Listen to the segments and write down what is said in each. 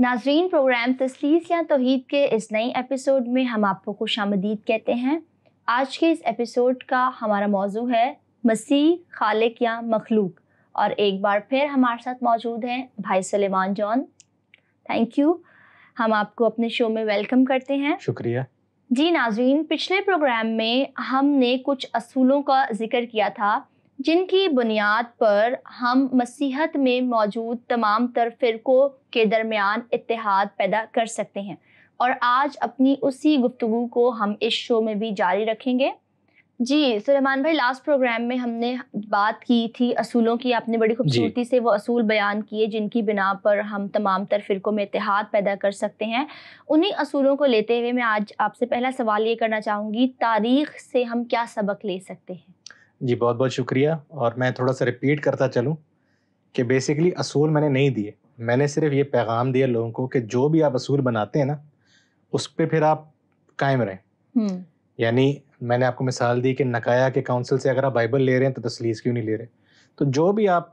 नाजरीन प्रोग्राम तसलीस या तोहद के इस नए एपिसोड में हम आपको खुश आमदीद कहते हैं आज के इस एपिसोड का हमारा मौजू है मसीह खालिक या मखलूक और एक बार फिर हमारे साथ मौजूद हैं भाई सलेमान जॉन थैंक यू हम आपको अपने शो में वेलकम करते हैं शुक्रिया जी नाजरीन पिछले प्रोग्राम में हमने कुछ असूलों का जिक्र किया था जिनकी बुनियाद पर हम मसीहत में मौजूद तमाम तर फ़िरक़ों के दरमियान इतिहाद पैदा कर सकते हैं और आज अपनी उसी गुफ्तु को हम इस शो में भी जारी रखेंगे जी सुलेमान भाई लास्ट प्रोग्राम में हमने बात की थी असूलों की आपने बड़ी खूबसूरती से वो असूल बयान किए जिनकी बिना पर हम तमाम तर फ़िरकों में इतिहाद पैदा कर सकते हैं उन्हीं असूलों को लेते हुए मैं आज आपसे पहला सवाल ये करना चाहूँगी तारीख से हम क्या सबक ले सकते हैं जी बहुत बहुत शुक्रिया और मैं थोड़ा सा रिपीट करता चलूँ कि बेसिकली असूल मैंने नहीं दिए मैंने सिर्फ ये पैगाम दिया लोगों को कि जो भी आप असूल बनाते हैं ना उस पर फिर आप कायम रहें हम्म। यानी मैंने आपको मिसाल दी कि नकाया के काउंसिल से अगर आप बाइबल ले रहे हैं तो तसलीस क्यों नहीं ले रहे तो जो भी आप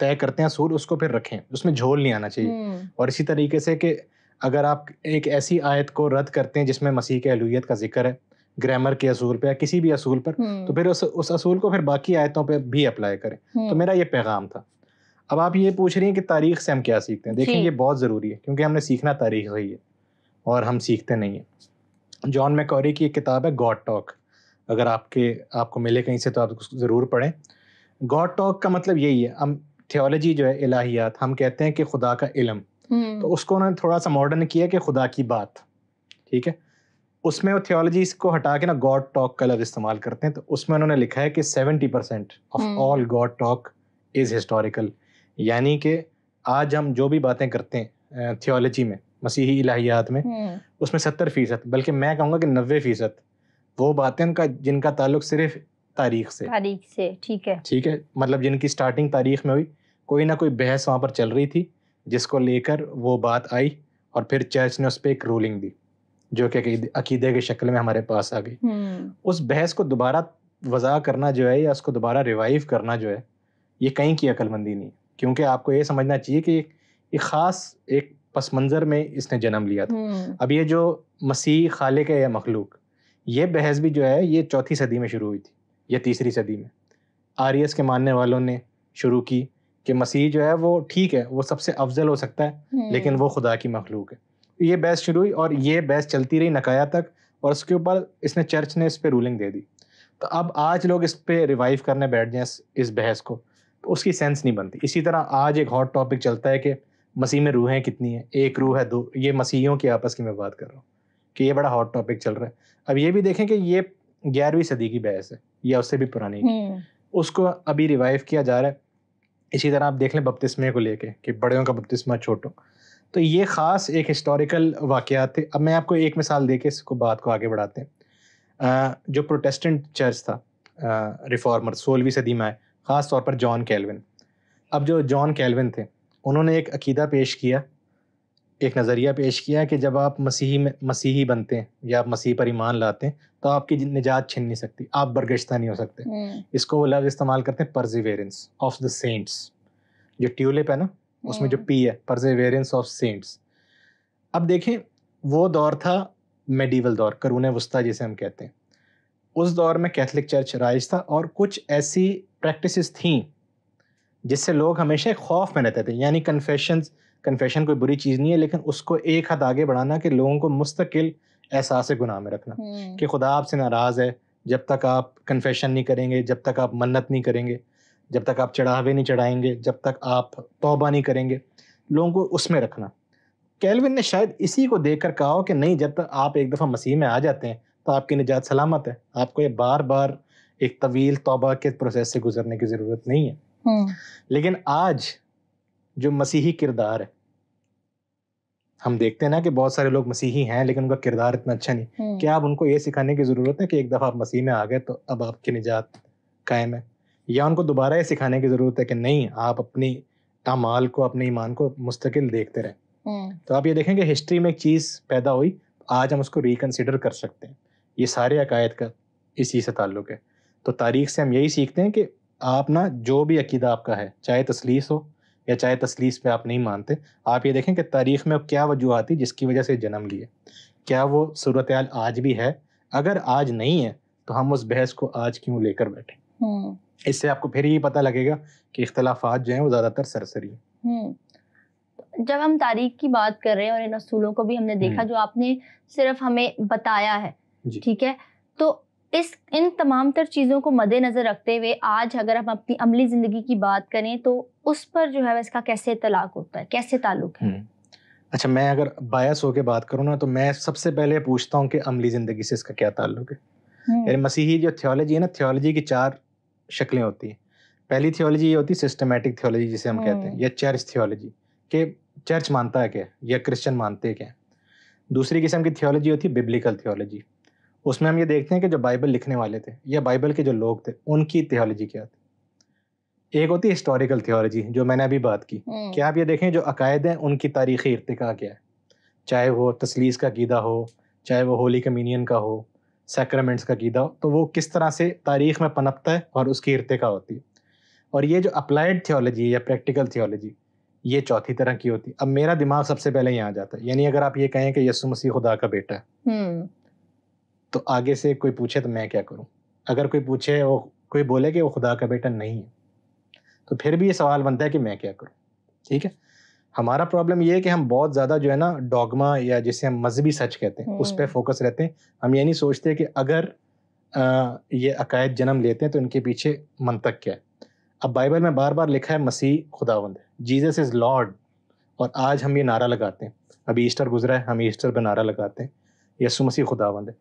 तय करते हैं असूल उसको फिर रखें उसमें झोल नहीं आना चाहिए हम्म। और इसी तरीके से कि अगर आप एक ऐसी आयत को रद्द करते हैं जिसमें मसीह के अलूत का जिक्र है ग्रामर के असूल पे या किसी भी असूल पर तो हम्म। फिर उस उस असूल को फिर बाकी आयतों पे भी अप्लाई करें तो हम्म। मेरा ये पैगाम था अब आप ये पूछ रही हैं कि तारीख से हम क्या सीखते हैं देखें ये बहुत ज़रूरी है क्योंकि हमने सीखना तारीख से ही है और हम सीखते नहीं हैं जॉन मैकोरी की एक किताब है गॉड टॉक अगर आपके आपको मिले कहीं से तो आप उसको ज़रूर पढ़ें गॉड टॉक का मतलब यही है हम थियोलॉजी जो है इलाहियात हम कहते हैं कि खुदा का इलम हम्म। तो उसको उन्होंने थोड़ा सा मॉडर्न किया कि खुदा की बात ठीक है उसमें वो थियोलॉजी को हटा के ना गॉड टॉक का लफ्ज इस्तेमाल करते हैं तो उसमें उन्होंने लिखा है कि seventy percent of all god talk is historical यानी कि आज हम जो भी बातें करते हैं थियोलॉजी में मसीही इलाहियात में हम्म। उसमें सत्तर फीसद बल्कि मैं कहूँगा कि नब्बे फीसद वो बातें उनका जिनका ताल्लुक सिर्फ तारीख से तारीख से ठीक है ठीक है मतलब जिनकी स्टार्टिंग तारीख में हुई कोई ना कोई बहस वहाँ पर चल रही थी जिसको लेकर वो बात आई और फिर चर्च ने उस पर एक रूलिंग दी जो कि अकीदे की शक्ल में हमारे पास आ गई हम्म। उस बहस को दोबारा वज़ा करना जो है या उसको दोबारा रिवाइव करना जो है ये कहीं की अक्लमंदी नहीं क्योंकि आपको ये समझना चाहिए कि एक ख़ास एक पस मंज़र में इसने जन्म लिया था हम्म। अब ये जो मसीह खालिक है या मखलूक ये बहस भी जो है ये चौथी सदी में शुरू हुई थी या तीसरी सदी में आरियस के मानने वालों ने शुरू की कि मसीह जो है वो ठीक है वो सबसे अफजल हो सकता है हम्म। लेकिन वो खुदा की मखलूक है ये बहस शुरू हुई और ये बहस चलती रही नकाया तक और उसके ऊपर इसने चर्च ने इस पर रूलिंग दे दी तो अब आज लोग इस पर रिवाइव करने बैठ जाए इस बहस को तो उसकी सेंस नहीं बनती इसी तरह आज एक हॉट टॉपिक चलता है कि मसीह में रूहें कितनी हैं एक रूह है दो ये मसीहियों की आपस की मैं बात कर रहा हूँ कि ये बड़ा हॉट टॉपिक चल रहा है अब ये भी देखें कि ये ग्यारहवीं सदी की बहस है या उससे भी पुरानी हम्म। उसको अभी रिवाइव किया जा रहा है इसी तरह आप देख लें बपतिस्मे को लेके कि बड़ों का बपतिस्मा छोटों तो ये ख़ास एक हिस्टोरिकल वाक़ थे अब मैं आपको एक मिसाल दे के इसको बात को आगे बढ़ाते हैं जो प्रोटेस्टेंट चर्च था रिफॉर्मर सोलहवीं सदी में आए ख़ास तौर पर जॉन कैलविन अब जो जॉन कैलविन थे उन्होंने एक अकीदा पेश किया एक नज़रिया पेश किया कि जब आप मसीही में मसीही बनते हैं या आप मसीह पर ईमान लाते हैं तो आपकी निजात छिन नहीं सकती आप बरगश्ता नहीं हो सकते हम्म। इसको वो लफ्ज़ इस्तेमाल करते हैं परजिवेरेंस ऑफ द सेंट्स जो ट्यूलिप है ना उसमें जो पी हम्म। है परसेवेरेंस ऑफ सेंट्स अब देखें वो दौर था मेडिवल दौर करून वस्ता जिसे हम कहते हैं उस दौर में कैथलिक चर्च राइज था और कुछ ऐसी प्रैक्टिसेस थी जिससे लोग हमेशा एक खौफ में रहते थे यानी कन्फेशन कन्फेशन कोई बुरी चीज़ नहीं है लेकिन उसको एक हद आगे बढ़ाना कि लोगों को मुस्तकिल एहसास गुनाह में रखना हम्म। कि खुदा आपसे नाराज़ है जब तक आप कन्फेशन नहीं करेंगे जब तक आप मन्नत नहीं करेंगे जब तक आप चढ़ावे नहीं चढ़ाएंगे जब तक आप तोबा नहीं करेंगे लोगों को उसमें रखना कैलविन ने शायद इसी को देखकर कहा हो कि नहीं जब तक आप एक दफ़ा मसीह में आ जाते हैं तो आपकी निजात सलामत है आपको ये बार बार एक तवील तोबा के प्रोसेस से गुजरने की ज़रूरत नहीं है हम्म। लेकिन आज जो मसीही किरदार है हम देखते हैं ना कि बहुत सारे लोग मसीही हैं लेकिन उनका किरदार इतना अच्छा नहीं हम्म। क्या आप उनको ये सिखाने की ज़रूरत है कि एक दफ़ा आप मसीह में आ गए तो अब आपकी निजात कायम है या उनको दोबारा ये सिखाने की ज़रूरत है कि नहीं आप अपनी अमाल को अपने ईमान को मुस्तकिल देखते रहें हम्म। तो आप ये देखें कि हिस्ट्री में एक चीज़ पैदा हुई आज हम उसको रिकनसिडर कर सकते हैं ये सारे अकायद का इसी से ताल्लुक़ है तो तारीख से हम यही सीखते हैं कि आप ना जो भी अकीदा आपका है चाहे तसलीस हो या चाहे तसलीस पे आप नहीं मानते आप ये देखें कि तारीख में क्या वजूह आती जिसकी वजह से जन्म लिए क्या वो सूरत आज भी है अगर आज नहीं है तो हम उस बहस को आज क्यों लेकर बैठे हम्म। इससे आपको फिर ये पता लगेगा कि इख्तलाफात जो हैं वो ज़्यादातर सरसरी हैं हम्म। जब हम तारीख की बात कर रहे हैं और इन असूलों को भी हमने देखा हम्म। जो आपने सिर्फ हमें बताया है ठीक है तो इस इन तमाम तर चीज़ों को मद्देनज़र रखते हुए आज अगर हम अपनी अमली ज़िंदगी की बात करें तो उस पर जो है इसका कैसे तलाक होता है कैसे ताल्लुक है हम्म। अच्छा मैं अगर बायस होकर बात करूँ ना तो मैं सबसे पहले पूछता हूँ कि अमली ज़िंदगी से इसका क्या ताल्लुक है मसीही जो थियोलॉजी है ना थियोलॉजी की चार शक्लें होती है पहली थियोलॉजी ये होती है सिस्टमेटिक थियोलॉजी जिसे हम कहते हैं हम्म। या चर्च थियोलॉजी के चर्च मानता है क्या या क्रिश्चियन मानते हैं क्या दूसरी किस्म की थियोलॉजी होती है बिब्लिकल थियोलॉजी उसमें हम ये देखते हैं कि जो बाइबल लिखने वाले थे या बाइबल के जो लोग थे उनकी थियोलॉजी क्या थी एक होती है हिस्टोरिकल थियोलॉजी जो मैंने अभी बात की हम्म। क्या आप ये देखें जो अकायद हैं उनकी तारीखी इरतका क्या है चाहे वो तसलीस का गीदा हो चाहे वो होली कमीनियन का हो सैक्रामेंट्स का गीदा तो वो किस तरह से तारीख में पनपता है और उसकी इरतिका होती है और ये जो अप्लाइड थियोलॉजी या प्रैक्टिकल थियोलॉजी ये चौथी तरह की होती है अब मेरा दिमाग सबसे पहले यहाँ जाता है यानी अगर आप ये कहें कि यसु मसीह खुदा का बेटा है हम्म। तो आगे से कोई पूछे तो मैं क्या करूँ अगर कोई पूछे वो कोई बोले कि वो खुदा का बेटा नहीं है तो फिर भी ये सवाल बनता है कि मैं क्या करूँ ठीक है हमारा प्रॉब्लम ये है कि हम बहुत ज़्यादा जो है ना डॉगमा या जिसे हम मजहबी सच कहते हैं उस पर फोकस हम्म। रहते हैं हम ये नहीं सोचते कि अगर आ, ये अकायद जन्म लेते हैं तो इनके पीछे मनतक क्या है अब बाइबल में बार बार लिखा है मसीह खुदावंद जीसस इज़ लॉर्ड और आज हम ये नारा लगाते हैं अभी ईस्टर गुजरा है हम ईस्टर पर नारा लगाते हैं यसु मसीह खुदावंद है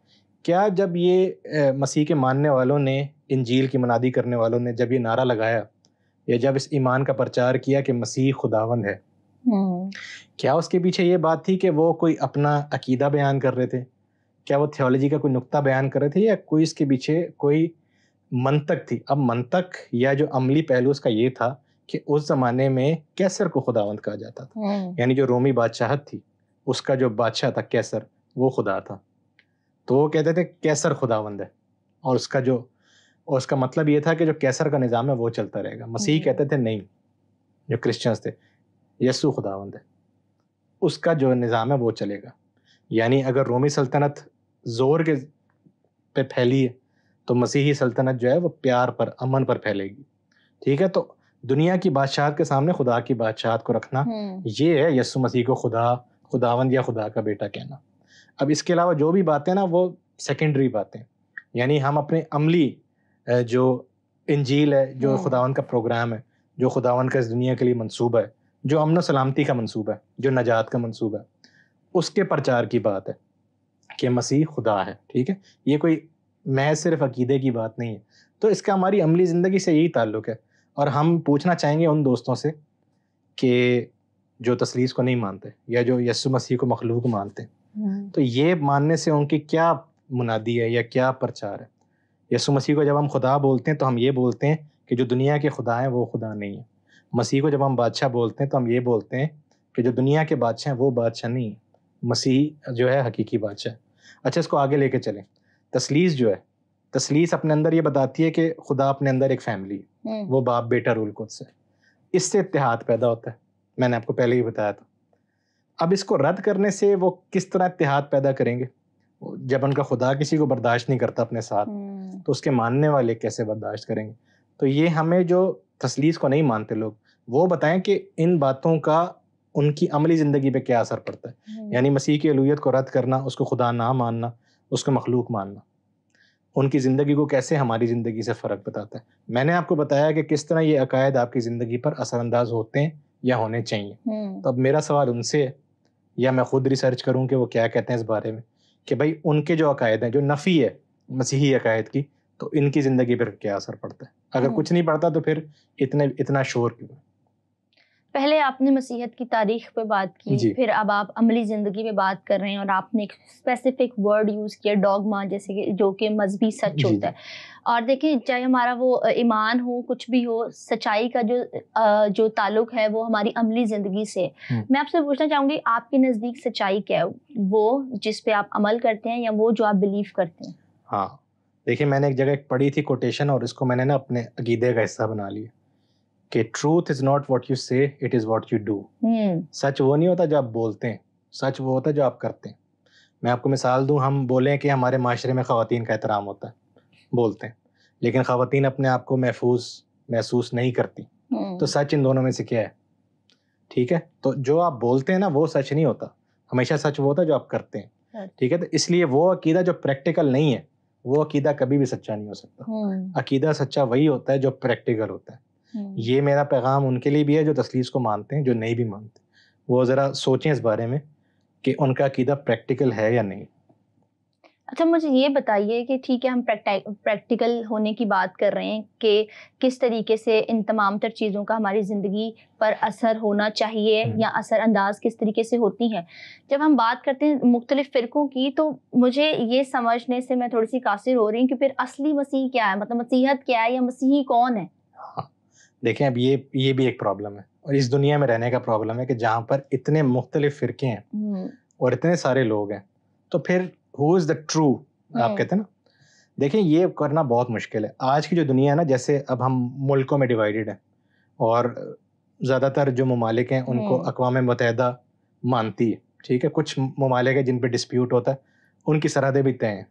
क्या जब ये मसीह के मानने वालों ने इंजील की मनादी करने वालों ने जब ये नारा लगाया या जब इस ईमान का प्रचार किया कि मसीह खुदावंद है हम्म। क्या उसके पीछे ये बात थी कि वो कोई अपना अकीदा बयान कर रहे थे क्या वो थियोलॉजी का कोई नुक्ता बयान कर रहे थे या कोई इसके पीछे कोई मंतक थी अब मंतक या जो अमली पहलू उसका ये था कि उस जमाने में कैसर को खुदावंत कहा जाता था हम्म। यानी जो रोमी बादशाहत थी उसका जो बादशाह था कैसर वो खुदा था तो वो कहते थे कैसर खुदावंद है और उसका जो और उसका मतलब ये था कि जो कैसर का निज़ाम है वो चलता रहेगा मसीह हम्म। कहते थे नहीं जो क्रिश्चियंस थे यसु खुदावंद है उसका जो निज़ाम है वो चलेगा यानी अगर रोमी सल्तनत ज़ोर के पे फैली है तो मसीही सल्तनत जो है वो प्यार पर अमन पर फैलेगी ठीक है तो दुनिया की बादशाह के सामने खुदा की बादशाह को रखना हम्म। ये है यसु मसीह को खुदा खुदावंद या खुदा का बेटा कहना अब इसके अलावा जो भी बातें ना वो सेकेंडरी बातें यानी हम अपने अमली जो इंजील है जो हम्म। खुदावन का प्रोग्राम है जो खुदावन का इस दुनिया के लिए मनसूब है जो अमन सलामती का मनसूबा है जो नजात का मनसूबा है उसके प्रचार की बात है कि मसीह खुदा है ठीक है ये कोई मैं सिर्फ अकीदे की बात नहीं है तो इसका हमारी अमली ज़िंदगी से यही ताल्लुक़ है और हम पूछना चाहेंगे उन दोस्तों से कि जो तसलीस को नहीं मानते या जो यसु मसीह को मखलूक मानते हम्म। तो ये मानने से उनकी क्या मुनादी है या क्या प्रचार है यसु मसीह को जब हम खुदा बोलते हैं तो हम ये बोलते हैं कि जो दुनिया के खुदा हैं वो खुदा नहीं है मसीह को जब हम बादशाह बोलते हैं तो हम ये बोलते हैं कि जो दुनिया के बादशाह हैं वो बादशाह नहीं मसीह जो है हकीकी बादशाह अच्छा इसको आगे लेके चलें तसलीस जो है तसलीस अपने अंदर ये बताती है कि खुदा अपने अंदर एक फैमिली है हम्म। वो बाप बेटा रूल खुद से इससे इतिहाद पैदा होता है मैंने आपको पहले ही बताया था अब इसको रद्द करने से वो किस तरह इतिहाद पैदा करेंगे जब उनका खुदा किसी को बर्दाश्त नहीं करता अपने साथ हम्म। तो उसके मानने वाले कैसे बर्दाश्त करेंगे तो ये हमें जो तसलीस को नहीं मानते लोग वो बताएं कि इन बातों का उनकी अमली ज़िंदगी पे क्या असर पड़ता है हम्म। यानी मसीह की अलूत को रद्द करना उसको खुदा ना मानना उसको मखलूक मानना उनकी ज़िंदगी को कैसे हमारी ज़िंदगी से फ़र्क बताता है मैंने आपको बताया कि किस तरह ये अकायद आपकी ज़िंदगी पर असरानंदाज होते हैं या होने चाहिए हम्म। तो अब मेरा सवाल उनसे है या मैं खुद रिसर्च करूँ कि वो क्या कहते हैं इस बारे में कि भाई उनके जो अकायद हैं जो नफ़ी है मसीही अकायद की तो इनकी ज़िंदगी पर क्या असर पड़ता है अगर हम्म। कुछ नहीं पड़ता तो फिर इतने इतना शोर क्यों पहले आपने मसीहत की तारीख पे बात की फिर अब आप अमली ज़िंदगी पे बात कर रहे हैं और आपने एक स्पेसिफिक वर्ड यूज़ किया डॉग माँ जैसे कि जो कि मजहबी सच होता है और देखें चाहे हमारा वो ईमान हो कुछ भी हो सच्चाई का जो जो ताल्लुक है वो हमारी अमली ज़िंदगी से हम्म। मैं आपसे पूछना चाहूँगी आपके नज़दीक सच्चाई क्या है वो जिस पे आप अमल करते हैं या वो जो आप बिलीव करते हैं हाँ देखिए मैंने एक जगह पढ़ी थी कोटेशन और इसको मैंने ना अपने अकीदे का हिस्सा बना लिया कि truth is not what you say it is what you do सच वो नहीं होता जो आप बोलते हैं सच वो होता है जो आप करते हैं मैं आपको मिसाल दूं हम बोलें कि हमारे माशरे में ख़वान का एहतराम होता है बोलते हैं लेकिन ख़वान अपने आप को महफूज महसूस नहीं करती hmm. तो सच इन दोनों में से क्या है ठीक है तो जो आप बोलते हैं ना वो सच नहीं होता हमेशा सच वो होता है जो आप करते हैं ठीक है तो इसलिए वो अकीदा जो प्रैक्टिकल नहीं है वो अकीदा कभी भी सच्चा नहीं हो सकता hmm. अकीदा सच्चा वही होता है जो प्रैक्टिकल होता है हम्म। ये मेरा पैगाम उनके लिए भी है जो तसलीस को मानते हैं जो नहीं भी मानते वो ज़रा सोचें इस बारे में कि उनका अकीदा प्रैक्टिकल है या नहीं अच्छा मुझे ये बताइए कि ठीक है हम प्रैक्टिकल होने की बात कर रहे हैं कि किस तरीके से इन तमाम तर चीज़ों का हमारी ज़िंदगी पर असर होना चाहिए हम्म। या असर अंदाज किस तरीके से होती हैं जब हम बात करते हैं मुख्तलिफ फ़िरक़ों की तो मुझे ये समझने से मैं थोड़ी सी कासिर हो रही हूँ कि फिर असली मसीह क्या है मतलब मसीहत क्या है या मसीही कौन है हाँ। देखें अब ये ये भी एक प्रॉब्लम है और इस दुनिया में रहने का प्रॉब्लम है कि जहाँ पर इतने मुख्तलिफ फिरके हैं हम्म। और इतने सारे लोग हैं तो फिर हु इज़ द ट्रू आप हम्म। कहते हैं ना देखें ये करना बहुत मुश्किल है आज की जो दुनिया है ना जैसे अब हम मुल्कों में डिवाइडेड हैं और ज़्यादातर जो ममालिक हैं उनको हम्म। अकवा मतहदा मानती है ठीक है कुछ ममालिक जिन पर डिस्प्यूट होता है उनकी सरहदें भी तय हैं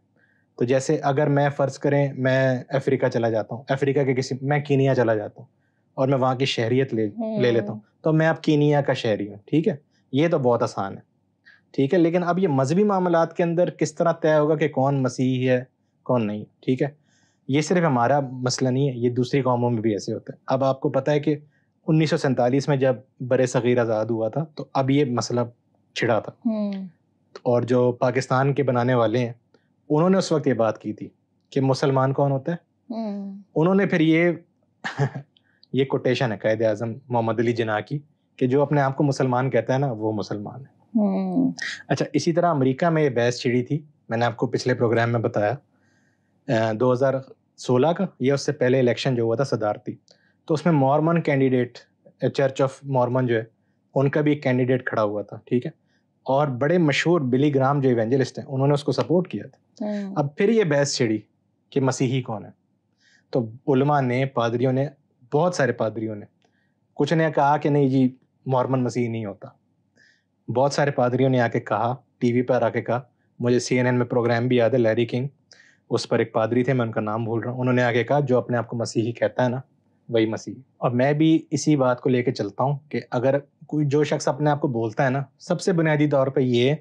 तो जैसे अगर मैं फ़र्ज़ करें मैं अफ्रीका चला जाता हूँ अफ्रीका के किसी मैं कीनिया चला जाता हूँ और मैं वहाँ की शहरीत ले ले लेता हूँ हम्म। तो मैं अब कीनिया का शहरी हूँ ठीक है ये तो बहुत आसान है ठीक है लेकिन अब ये मजहबी मामला के अंदर किस तरह तय होगा कि कौन मसीह है कौन नहीं ठीक है ये सिर्फ हमारा मसला नहीं है ये दूसरी कौमों में भी ऐसे होते हैं अब आपको पता है कि उन्नीस में जब बर सग़ीर आज़ाद हुआ था तो अब ये मसला छिड़ा था हम्म। और जो पाकिस्तान के बनाने वाले हैं उन्होंने उस वक्त ये बात की थी कि मुसलमान कौन होता है हम्म। उन्होंने फिर ये ये कोटेशन है कैद आजम मोहम्मद अली जना की कि जो अपने आप को मुसलमान कहता है ना वो मुसलमान है हम्म। अच्छा इसी तरह अमेरिका में ये बहस छिड़ी थी मैंने आपको पिछले प्रोग्राम में बताया दो हज़ार सोलह का या उससे पहले इलेक्शन जो हुआ था सदारती तो उसमें Mormon candidate church of Mormon जो है उनका भी एक कैंडिडेट खड़ा हुआ था ठीक है और बड़े मशहूर बिली ग्राम जो इवेंजलिस्ट हैं उन्होंने उसको सपोर्ट किया था हम्म। अब फिर ये बहस छिड़ी कि मसीही कौन है तो उलमा ने पादरियों ने बहुत सारे पादरियों ने कुछ ने कहा कि नहीं जी मॉर्मन मसीह नहीं होता बहुत सारे पादरियों ने आके कहा टीवी पर आके कहा मुझे सी में प्रोग्राम भी याद है लैरी किंग उस पर एक पादरी थे मैं उनका नाम भूल रहा हूँ उन्होंने आगे कहा जो अपने आप को मसीही कहता है ना वही मसीह और मैं भी इसी बात को लेकर चलता हूँ कि अगर कोई जो शख्स अपने आप को बोलता है ना सबसे बुनियादी तौर पर ये है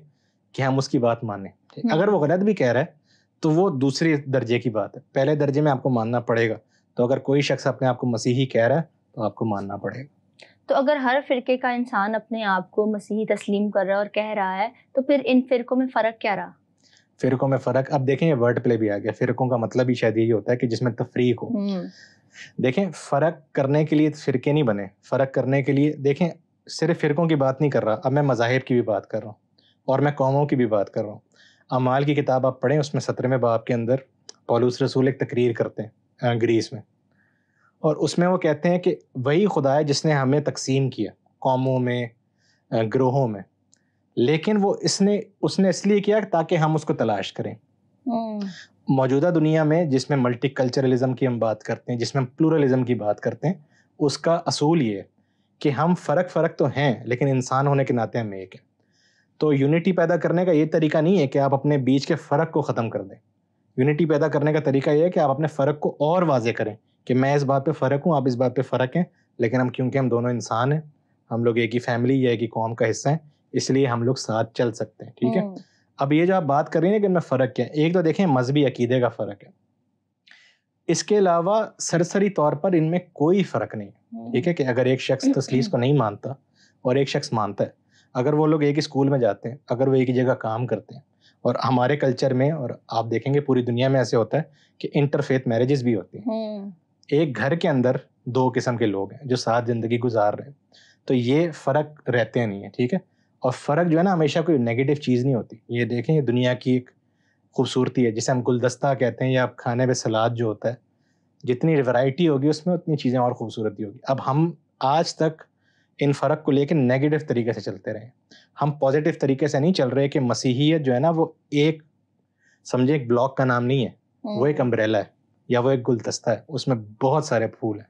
कि हम उसकी बात माने हम्म। अगर वो गलत भी कह रहा है तो वो दूसरे दर्जे की बात है पहले दर्जे में आपको मानना पड़ेगा तो अगर कोई शख्स अपने आप को मसीही कह रहा है तो आपको मानना पड़ेगा तो अगर हर फिरके का इंसान अपने आप को मसीही तस्लीम कर रहा है और कह रहा है तो फिर इन फिरकों में फ़र्क क्या रहा फिरकों में फ़र्क अब देखें ये वर्ड प्ले भी आ गया फिरकों का मतलब ही शायद यही होता है कि जिसमें तफरीक हो हम्म। देखें फ़र्क करने के लिए फिरके नहीं बने फ़र्क करने के लिए देखें सिर्फ फिरकों की बात नहीं कर रहा अब मैं मज़ाहिब की भी बात कर रहा हूँ और मैं कौमों की भी बात कर रहा हूँ अमाल की किताब आप पढ़ें उसमें सत्रहवें बाप के अंदर पॉलूस रसूल एक तकरीर करते हैं ग्रीस में और उसमें वो कहते हैं कि वही खुदा है जिसने हमें तकसीम किया कौमों में ग्रोहों में लेकिन वो इसने उसने इसलिए किया ताकि हम उसको तलाश करें हम्म। मौजूदा दुनिया में जिसमें मल्टी कल्चरलिज़म की हम बात करते हैं जिसमें हम प्लूरलिज़म की बात करते हैं उसका असूल ये है कि हम फ़र्क फ़र्क तो हैं लेकिन इंसान होने के नाते हम एक हैं तो यूनिटी पैदा करने का ये तरीका नहीं है कि आप अपने बीच के फ़र्क को ख़त्म कर दें यूनिटी पैदा करने का तरीका यह है कि आप अपने फ़र्क को और वाजे करें कि मैं इस बात पे फ़र्क हूँ आप इस बात पे फ़र्क हैं लेकिन हम क्योंकि हम दोनों इंसान हैं हम लोग एक ही फैमिली या एक ही कौम का हिस्सा हैं इसलिए हम लोग साथ चल सकते हैं ठीक है हम्म। अब ये जो आप बात कर रही हैं कि इनमें फ़र्क क्या है एक तो देखें मजहबी अकीदे का फ़र्क है इसके अलावा सरसरी तौर पर इनमें कोई फ़र्क नहीं है ठीक है कि अगर एक शख्स तसलीस को नहीं मानता और एक शख्स मानता है अगर वो लोग एक ही स्कूल में जाते हैं अगर वो एक ही जगह काम करते हैं और हमारे कल्चर में और आप देखेंगे पूरी दुनिया में ऐसे होता है कि इंटरफेथ मैरिजेस भी होती हैं हम्म। एक घर के अंदर दो किस्म के लोग हैं जो साथ ज़िंदगी गुजार रहे हैं तो ये फ़र्क रहते नहीं है ठीक है और फ़र्क जो है ना हमेशा कोई नेगेटिव चीज़ नहीं होती ये देखें ये दुनिया की एक खूबसूरती है जिसे हम गुलदस्ता कहते हैं या आप खाने में सलाद जो होता है जितनी वैरायटी होगी उसमें उतनी चीज़ें और खूबसूरती होगी अब हम आज तक इन फ़र्क को लेकर नेगेटिव तरीके से चलते रहे हम पॉजिटिव तरीके से नहीं चल रहे कि मसीहियत जो है ना वो एक समझे एक ब्लॉक का नाम नहीं है हम्म। वो एक अम्ब्रेला है या वो एक गुलदस्ता है उसमें बहुत सारे फूल हैं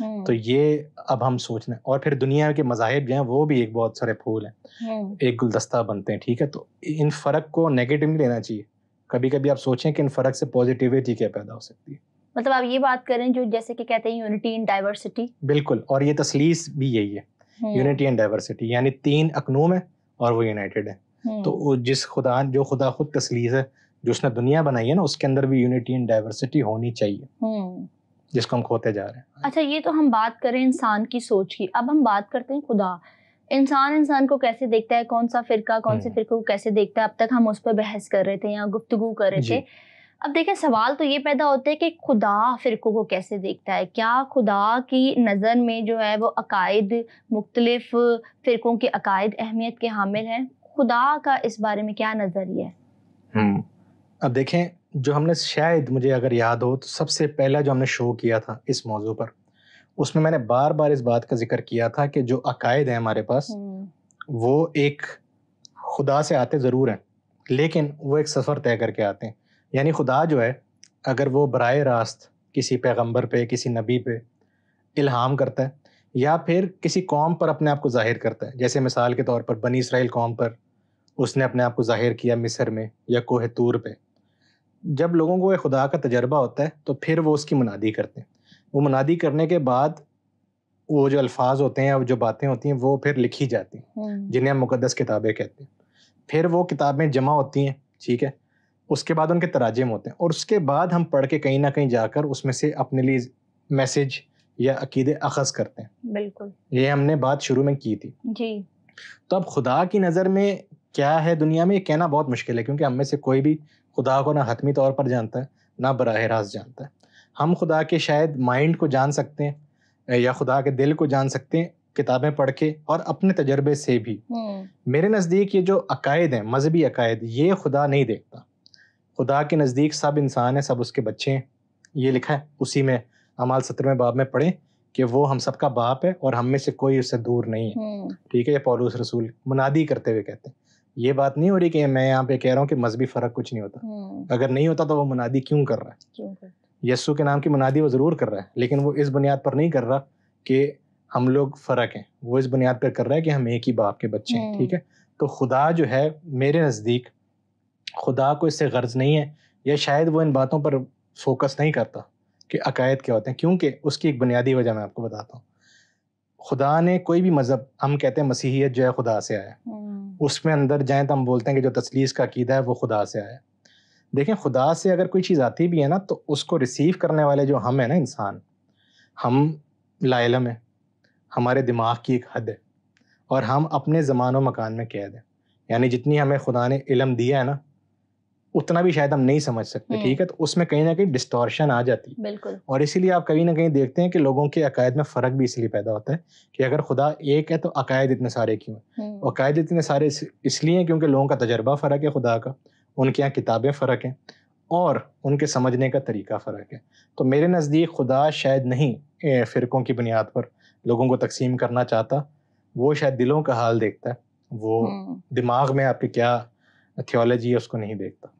हम्म। तो ये अब हम सोच रहे और फिर दुनिया के मजाहब जो हैं वो भी एक बहुत सारे फूल हैं हम्म। एक गुलदस्ता बनते हैं ठीक है तो इन फ़र्क को नहीं लेना चाहिए कभी कभी आप सोचें कि इन फ़र्क से पॉजिटिविटी क्या पैदा हो सकती है मतलब आप ये बात करें जो जैसे कि कहते हैं यूनिटी इन डाइवर्सिटी बिल्कुल और ये तसलीस भी यही है यूनिटी एंड डाइवर्सिटी यानी तीन अकनूम है और वो यूनाइटेड है हम्म। तो जिस खुदा जो खुदा खुद तसलीस है जो उसने दुनिया बनाई है ना उसके अंदर भी यूनिटी एंड डाइवर्सिटी होनी चाहिए हम्म। जिसको हम खोते जा रहे हैं अच्छा ये तो हम बात करें इंसान की सोच की अब हम बात करते हैं खुदा इंसान इंसान को कैसे देखता है कौन सा फिरका कौन से हम्म। फिरके को कैसे देखता है अब तक हम उस पर बहस कर रहे थे या गुफ्तगु कर रहे थे अब देखें सवाल तो ये पैदा होता है कि खुदा फ़िरकों को कैसे देखता है क्या खुदा की नज़र में जो है वो अकायद मुख्तलफ फ़िरकों के अकायद अहमियत के हामिल हैं खुदा का इस बारे में क्या नज़रिया है अब देखें जो हमने शायद मुझे अगर याद हो तो सबसे पहला जो हमने शो किया था इस मौजू पर उसमें मैंने बार बार इस बात का जिक्र किया था कि जो अकायद हैं हमारे पास वो एक खुदा से आते ज़रूर हैं लेकिन वो एक सफ़र तय करके आते हैं यानी खुदा जो है अगर वो बर रास्त किसी पैगम्बर पर किसी नबी पे इल्हाम करता है या फिर किसी कौम पर अपने आप को ज़ाहिर करता है जैसे मिसाल के तौर पर बनी इसराइल कौम पर उसने अपने आप को ज़ाहिर किया मिसर में या कोह तूर पे जब लोगों को खुदा का तजर्बा होता है तो फिर वो उसकी मुनादी करते हैं वो मुनादी करने के बाद वो जो अल्फाज होते हैं और जो बातें होती हैं वो फिर लिखी जाती हैं हम्म। जिन्हें हम मुकदस किताबें कहते हैं फिर वो किताबें जमा होती हैं ठीक है उसके बाद उनके तराजिम होते हैं और उसके बाद हम पढ़ के कहीं ना कहीं जाकर उसमें से अपने लिए मैसेज या अकीदे अखज करते हैं बिल्कुल ये हमने बात शुरू में की थी जी तो अब खुदा की नज़र में क्या है दुनिया में ये कहना बहुत मुश्किल है क्योंकि हम में से कोई भी खुदा को ना हतमी तौर पर जानता है ना बरह रास्त जानता है हम खुदा के शायद माइंड को जान सकते हैं या खुदा के दिल को जान सकते हैं किताबें पढ़ के और अपने तजर्बे से भी हम्म। मेरे नज़दीक ये जो अकायद हैं मजहबी अकायद ये खुदा नहीं देखता खुदा के नज़दीक सब इंसान हैं सब उसके बच्चे हैं ये लिखा है उसी में अमाल में बाब में पढ़े कि वो हम सबका बाप है और हम में से कोई उससे दूर नहीं है हम्म। ठीक है ये पौलूस रसूल मुनादी करते हुए कहते हैं ये बात नहीं हो रही कि मैं यहाँ पे कह रहा हूँ कि मजहबी फ़र्क कुछ नहीं होता हम्म। अगर नहीं होता तो वो मुनादी क्यों कर रहा है यस्सु के नाम की मुनादी वो ज़रूर कर रहा है लेकिन वो इस बुनियाद पर नहीं कर रहा कि हम लोग फ़र्क हैं वो इस बुनियाद पर कर रहा है कि हम एक ही बाप के बच्चे हैं हम्म। ठीक है तो खुदा जो है मेरे नज़दीक खुदा को इससे गर्ज नहीं है या शायद वो इन बातों पर फोकस नहीं करता कि अकायद क्या होते हैं क्योंकि उसकी एक बुनियादी वजह मैं आपको बताता हूँ खुदा ने कोई भी मज़हब हम कहते हैं मसीहियत जो है खुदा से आया हम्म। उसमें अंदर जाए तो हम बोलते हैं कि जो तसलीस का अकीदा है वो खुदा से आया देखें खुदा से अगर कोई चीज़ आती भी है ना तो उसको रिसीव करने वाले जो हम हैं ना इंसान हम लाइलम हैं हमारे दिमाग की एक हद है और हम अपने ज़मान व मकान में कैद हैं यानी जितनी हमें खुदा ने इलम दिया है ना उतना भी शायद हम नहीं समझ सकते हम्म। ठीक है तो उसमें कहीं ना कहीं डिस्टोर्शन आ जाती है और इसीलिए आप कहीं ना कहीं देखते हैं कि लोगों के अकायद में फ़र्क भी इसलिए पैदा होता है कि अगर खुदा एक है तो अकायद इतने सारे क्यों है हम्म। अकायद इतने सारे इसलिए हैं क्योंकि लोगों का तजर्बा फ़र्क है खुदा का उनके यहाँ किताबें फ़र्क हैं और उनके समझने का तरीका फ़र्क है तो मेरे नज़दीक खुदा शायद नहीं फ़िरक़ों की बुनियाद पर लोगों को तकसीम करना चाहता वो शायद दिलों का हाल देखता है वो हम्म। दिमाग में आपके क्या थियोलॉजी है उसको नहीं देखता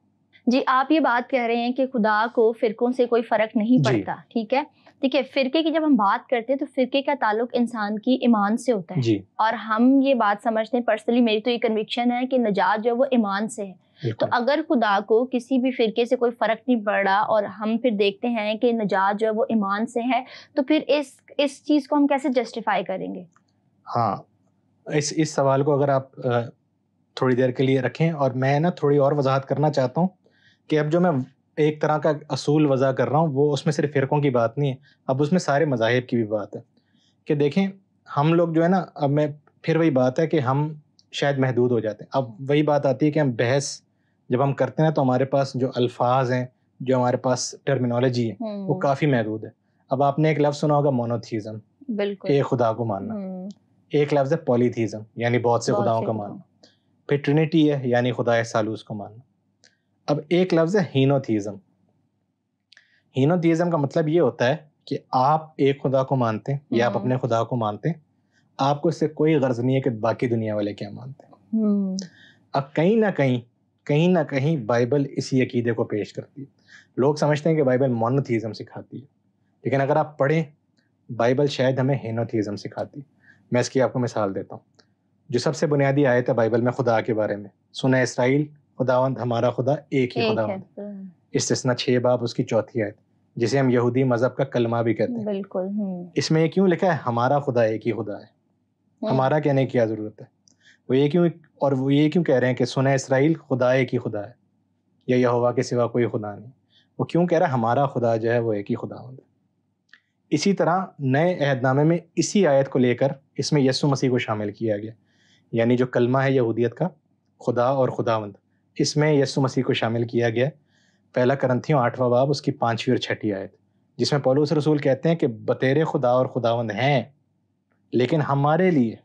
जी आप ये बात कह रहे हैं कि खुदा को फिरकों से कोई फ़र्क नहीं पड़ता ठीक है ठीक है फिरके की जब हम बात करते हैं तो फिरके का ताल्लुक इंसान की ईमान से होता है और हम ये बात समझते हैं पर्सनली मेरी तो ये कन्विक्शन है कि नजात जो है वो ईमान से है तो अगर खुदा को किसी भी फिरके से कोई फ़र्क नहीं पड़ रहा और हम फिर देखते हैं कि नजात जो है वो ईमान से है तो फिर इस इस चीज़ को हम कैसे जस्टिफाई करेंगे हाँ इस इस सवाल को अगर आप थोड़ी देर के लिए रखें और मैं ना थोड़ी और वजाहत करना चाहता हूँ कि अब जो मैं एक तरह का असूल वज़ा कर रहा हूँ वो उसमें सिर्फ फ़िरक़ों की बात नहीं है अब उसमें सारे मजाहब की भी बात है कि देखें हम लोग जो है ना अब मैं फिर वही बात है कि हम शायद महदूद हो जाते हैं अब वही बात आती है कि हम बहस जब हम करते हैं तो हमारे पास जो अल्फाज हैं जो हमारे पास टर्मिनोलॉजी है वो हम्म। काफ़ी महदूद है अब आपने एक लफ्ज़ सुना होगा मोनोथीज़म एक खुदा को मानना हम्म। एक लफ्ज़ है पॉलीथीज़म यानी बहुत से खुदाओं का मानना फिर ट्रिनिटी है यानी खुदा सालूस को मानना अब एक लफ्ज़ है हीनोथीज़म हीनोथीज़म का मतलब ये होता है कि आप एक खुदा को मानते हैं या आप हम्म। अपने खुदा को मानते हैं आपको इससे कोई गर्ज नहीं है कि बाकी दुनिया वाले क्या मानते हैं हम्म। अब कहीं ना कहीं कहीं ना कहीं बाइबल इसी अकीदे को पेश करती है लोग समझते हैं कि बाइबल मोनोथीज़म सिखाती है लेकिन अगर आप पढ़ें बाइबल शायद हमें हेनोथीज़म सिखाती है मैं इसकी आपको मिसाल देता हूँ जो सबसे बुनियादी आयत है बाइबल में खुदा के बारे में सुना इसराइल खुदावंद हमारा खुदा एक ही खुदावंद इसना छः बाब उसकी चौथी आयत जिसे हम यहूदी मजहब का कलमा भी कहते हैं बिल्कुल हम्म। इसमें ये क्यों लिखा है हमारा खुदा एक ही खुदा है हम्म। हमारा कहने की क्या ज़रूरत है वो ये क्यों और वो ये क्यों कह रहे हैं कि सुना इसराइल खुदा एक ही खुदा है या यहोवा के सिवा कोई खुदा नहीं वो क्यों कह रहा है हमारा खुदा जो है वो एक ही खुदा है इसी तरह नए अहदनामे में इसी आयत को लेकर इसमें यसु मसीह को शामिल किया गया यानी जो कलमा है यहूदियत का खुदा और खुदावंद इसमें यसु मसीह को शामिल किया गया पहला करंथियों आठवां बाब उसकी पाँचवीं और छठी आयत जिसमें पोलूस रसूल कहते हैं कि बतेरे खुदा और खुदावंद हैं लेकिन हमारे लिए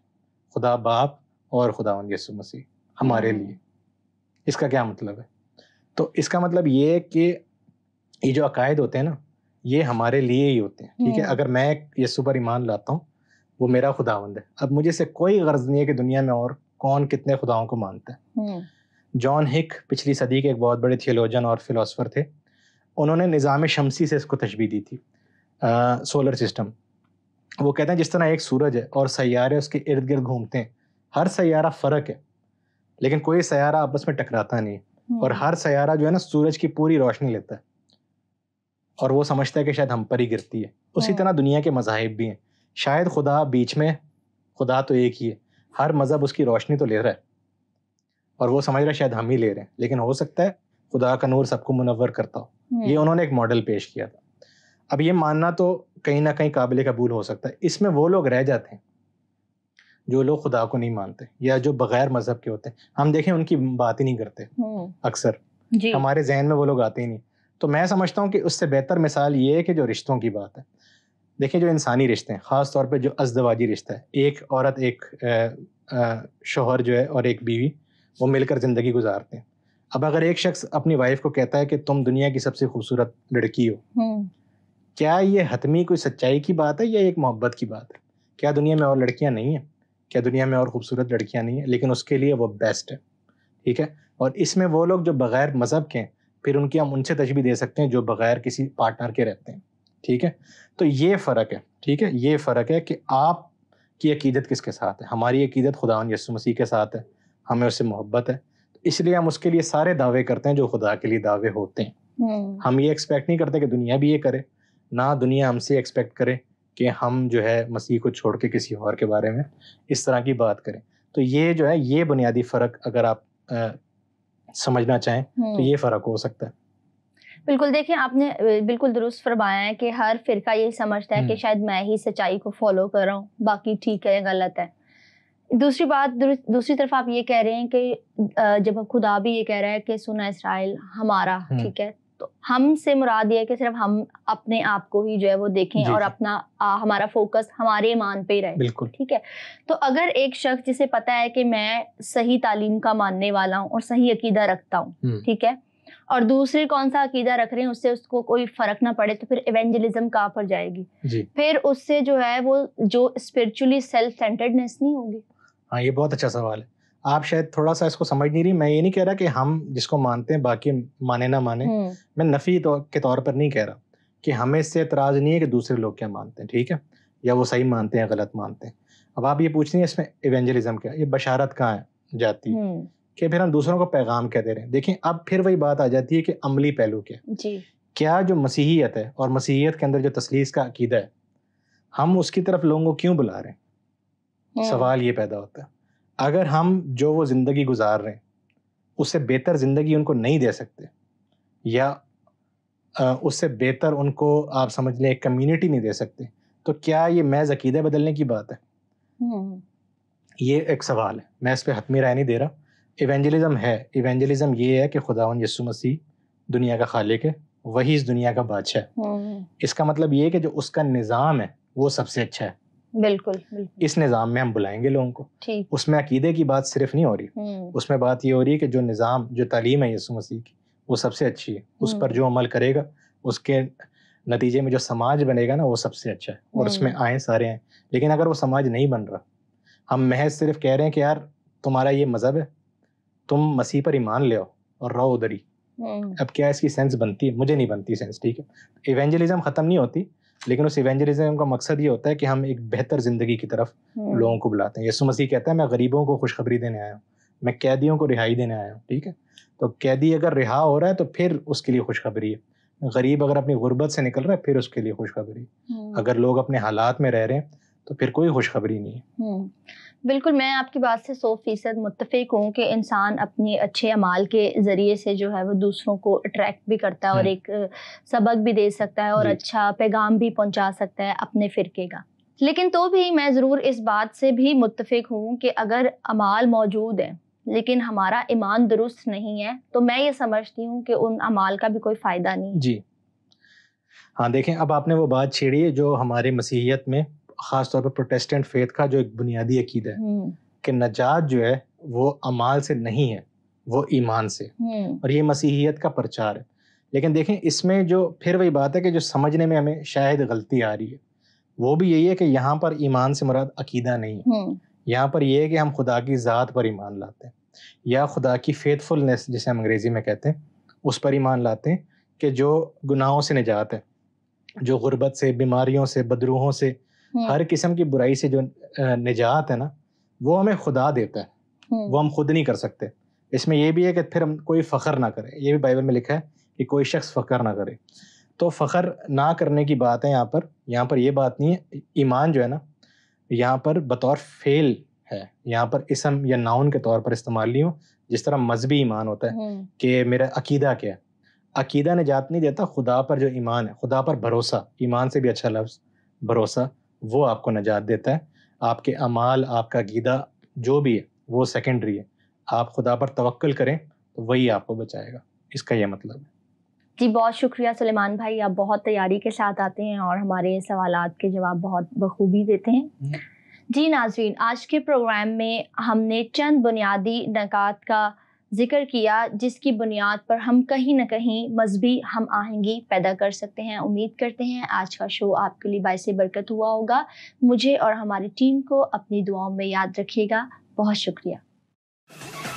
खुदा बाप और खुदावंद यसु मसीह हमारे हम्म। लिए इसका क्या मतलब है तो इसका मतलब ये है कि ये जो अकायद होते हैं ना ये हमारे लिए ही होते हैं ठीक है हम्म। अगर मैं यस्सु पर ईमान लाता हूँ वो मेरा खुदावंद है अब मुझे से कोई गर्ज नहीं है कि दुनिया में और कौन कितने खुदाओं को मानता है हम्म। जॉन हिक पिछली सदी के एक बहुत बड़े थियोलॉजन और फिलासफर थे उन्होंने निज़ाम शमसी से इसको तशबी दी थी आ, सोलर सिस्टम वो कहते हैं जिस तरह एक सूरज है और सैारे उसके इर्द गिर्द घूमते हैं हर सैारा फ़र्क है लेकिन कोई सैारा आपस में टकराता नहीं हम्म। और हर सैारा जो है ना सूरज की पूरी रोशनी लेता है और वो समझता है कि शायद हम पर ही गिरती है उसी हाँ। तरह दुनिया के मजाहब भी हैं शायद खुदा बीच में खुदा तो एक ही है हर मज़हब उसकी रोशनी तो ले रहा है और वो समझ रहा शायद हम ही ले रहे हैं लेकिन हो सकता है खुदा का नूर सबको मुनवर करता हो हम्म। ये उन्होंने एक मॉडल पेश किया था अब ये मानना तो कहीं ना कहीं काबिल कबूल हो सकता है इसमें वो लोग रह जाते हैं जो लोग खुदा को नहीं मानते या जो बगैर मजहब के होते हैं हम देखें उनकी बात ही नहीं करते हम्म। अक्सर हमारे जहन में वो लोग आते ही नहीं तो मैं समझता हूँ कि उससे बेहतर मिसाल ये है कि जो रिश्तों की बात है देखिए जो इंसानी रिश्ते हैं ख़ास तौर पे जो अजदवाजी रिश्ता है एक औरत एक शोहर जो है और एक बीवी वो मिलकर ज़िंदगी गुजारते हैं अब अगर एक शख्स अपनी वाइफ को कहता है कि तुम दुनिया की सबसे खूबसूरत लड़की हो हम्म। क्या ये हतमी कोई सच्चाई की बात है या एक मोहब्बत की बात है क्या दुनिया में और लड़कियां नहीं हैं क्या दुनिया में और खूबसूरत लड़कियां नहीं हैं लेकिन उसके लिए वो बेस्ट है ठीक है और इसमें वो लोग जो बगैर मज़हब के हैं फिर उनकी हम उनसे तजबी दे सकते हैं जो बगैर किसी पार्टनर के रहते हैं ठीक है तो ये फ़र्क है ठीक है ये फ़र्क है कि आप की अकीदत किसके साथ है हमारी अकीदत खुदा यसु मसीह के साथ है हमें उससे मोहब्बत है तो इसलिए हम उसके लिए सारे दावे करते हैं जो खुदा के लिए दावे होते हैं हम्म। हम ये एक्सपेक्ट नहीं करते कि दुनिया भी ये करे ना दुनिया हमसे एक्सपेक्ट करे कि हम जो है मसीह को छोड़ के किसी और के बारे में इस तरह की बात करें तो ये जो है ये बुनियादी फ़र्क अगर आप आ, समझना चाहें तो हम्म। ये फ़र्क हो सकता है बिल्कुल देखिए आपने बिल्कुल दुरुस्त फरमाया है कि हर फिरका ये समझता है कि हम्म। शायद मैं ही सच्चाई को फॉलो कर रहा हूँ बाकी ठीक है या गलत है दूसरी बात दूसरी तरफ आप ये कह रहे हैं कि जब खुदा भी ये कह रहा है कि सुना इसराइल हमारा हम्म। ठीक है तो हम से मुराद ये है कि सिर्फ हम अपने आप को ही जो है वो देखें और अपना आ, हमारा फोकस हमारे ईमान पे ही रहे बिल्कुल ठीक है तो अगर एक शख्स जिसे पता है कि मैं सही तालीम का मानने वाला हूँ और सही अकीदा रखता हूँ हम्म। ठीक है और दूसरे कौन सा अकीदा रख रहे हैं उससे उसको कोई फर्क ना पड़े तो फिर इवेंजलिज्म कहाँ पर जाएगी फिर उससे जो है वो जो स्पिरिचुअली सेल्फ सेंटर्डनेस नहीं होगी हाँ ये बहुत अच्छा सवाल है आप शायद थोड़ा सा इसको समझ नहीं रही मैं ये नहीं कह रहा कि हम जिसको मानते हैं बाकी माने ना माने हम्म। मैं नफ़ी तो, के तौर पर नहीं कह रहा कि हमें इससे एतराज़ नहीं है कि दूसरे लोग क्या मानते हैं ठीक है या वो सही मानते हैं गलत मानते हैं अब आप ये पूछ रही है इसमें इवेंजलिज्म क्या ये बशारत कहाँ जाती है हम्म। कि फिर हम दूसरों को पैगाम क्या दे रहे हैं देखें अब फिर वही बात आ जाती है कि अमली पहलू क्या जी क्या जो मसीहियत है और मसीहियत के अंदर जो तसलीस का अकीदा है हम उसकी तरफ लोगों को क्यों बुला रहे हैं हाँ। सवाल ये पैदा होता है अगर हम जो वो ज़िंदगी गुजार रहे हैं उससे बेहतर ज़िंदगी उनको नहीं दे सकते या उससे बेहतर उनको आप समझ लें एक कम्युनिटी नहीं दे सकते तो क्या ये मैं अकीदे बदलने की बात है हम्म। ये एक सवाल है मैं इस पर हतमी राय नहीं दे रहा इवेंजलिज्म है इवेंजलिज्म ये है कि खुदा यसु मसीह दुनिया का खालिक है वही इस दुनिया का बादशाह है हम्म। इसका मतलब ये है कि जो उसका निज़ाम है वो सबसे अच्छा है बिल्कुल, बिल्कुल इस निज़ाम में हम बुलाएंगे लोगों को उसमें अकीदे की बात सिर्फ नहीं हो रही हम्म। उसमें बात ये हो रही है कि जो निज़ाम जो तालीम है यसु मसीह की वो सबसे अच्छी है उस हम्म। पर जो अमल करेगा उसके नतीजे में जो समाज बनेगा ना वो सबसे अच्छा है और उसमें हम्म। आए सारे हैं लेकिन अगर वो समाज नहीं बन रहा हम महज सिर्फ कह रहे हैं कि यार तुम्हारा ये मज़हब है तुम मसीह पर ईमान ले आओ और रहो उधर ही अब क्या इसकी सेंस बनती है मुझे नहीं बनती सेंस ठीक है इवेंजलिज्म ख़त्म नहीं होती लेकिन उस इवेंजरिज्म का मकसद ये होता है कि हम एक बेहतर ज़िंदगी की तरफ हम्म। लोगों को बुलाते हैं यसु मसीह कहता है मैं गरीबों को खुशखबरी देने आया हूँ मैं कैदियों को रिहाई देने आया हूँ ठीक है तो कैदी अगर रिहा हो रहा है तो फिर उसके लिए खुशखबरी है गरीब अगर अपनी गुर्बत से निकल रहा है फिर उसके लिए खुशखबरी हम्म। अगर लोग अपने हालात में रह रहे हैं तो फिर कोई खुशखबरी नहीं है हम्म। बिल्कुल मैं आपकी बात से सौ फीसद मुतफिक हूँ कि इंसान अपने अच्छे अमाल के ज़रिए से जो है वो दूसरों को अट्रैक्ट भी करता है और हम्म। एक सबक भी दे सकता है और अच्छा पैगाम भी पहुँचा सकता है अपने फ़िरके का लेकिन तो भी मैं ज़रूर इस बात से भी मुतफिक हूँ कि अगर अमाल मौजूद है लेकिन हमारा ईमान दुरुस्त नहीं है तो मैं ये समझती हूँ कि उन अमाल का भी कोई फ़ायदा नहीं जी हाँ देखें अब आपने वो बात छेड़ी है जो हमारे मसीहियत में खासतौर पर प्रोटेस्टेंट फेथ का जो एक बुनियादी अकीदा है हम्म। कि नजात जो है वो अमाल से नहीं है वो ईमान से हम्म। और ये मसीहियत का प्रचार है लेकिन देखें इसमें जो फिर वही बात है कि जो समझने में हमें शायद गलती आ रही है वो भी यही है कि यहाँ पर ईमान से मुराद अकीदा नहीं है हम्म। यहाँ पर यह है कि हम खुदा की ज़ात पर ईमान लाते हैं या खुदा की फेथफुलनेस जिसे हम अंग्रेज़ी में कहते हैं उस पर ईमान लाते हैं कि जो गुनाहों से निजात है जो गुर्बत से बीमारियों से बदरूहों से हम्म। हर किस्म की बुराई से जो निजात है ना वो हमें खुदा देता है हम्म। वो हम खुद नहीं कर सकते इसमें यह भी है कि फिर हम कोई फ़ख्र ना करें ये भी बाइबल में लिखा है कि कोई शख्स फ़ख्र ना करे तो फ़ख्र ना करने की बात है यहाँ पर यहाँ पर ये बात नहीं है ईमान जो है ना यहाँ पर बतौर फेल है यहाँ पर इसम या नाउन के तौर पर इस्तेमाल नहीं हो जिस तरह मजहबी ईमान होता है हम्म। कि मेरा अकीदा क्या है अकीदा निजात नहीं देता खुदा पर जो ईमान है खुदा पर भरोसा ईमान से भी अच्छा लफ्ज़ भरोसा वो आपको नजात देता है आपके अमाल आपका गीदा जो भी है वो सेकेंडरी है आप खुदा पर तवक्ल करें तो वही आपको बचाएगा इसका यह मतलब है जी बहुत शुक्रिया सुलेमान भाई आप बहुत तैयारी के साथ आते हैं और हमारे सवाल के जवाब बहुत बखूबी देते हैं हम्म। जी नाजरीन आज के प्रोग्राम में हमने चंद बुनियादी नकात का जिक्र किया जिसकी बुनियाद पर हम कहीं ना कहीं मजहबी हम आहंगी पैदा कर सकते हैं उम्मीद करते हैं आज का शो आपके लिए बायस बरकत हुआ होगा मुझे और हमारी टीम को अपनी दुआओं में याद रखिएगा बहुत शुक्रिया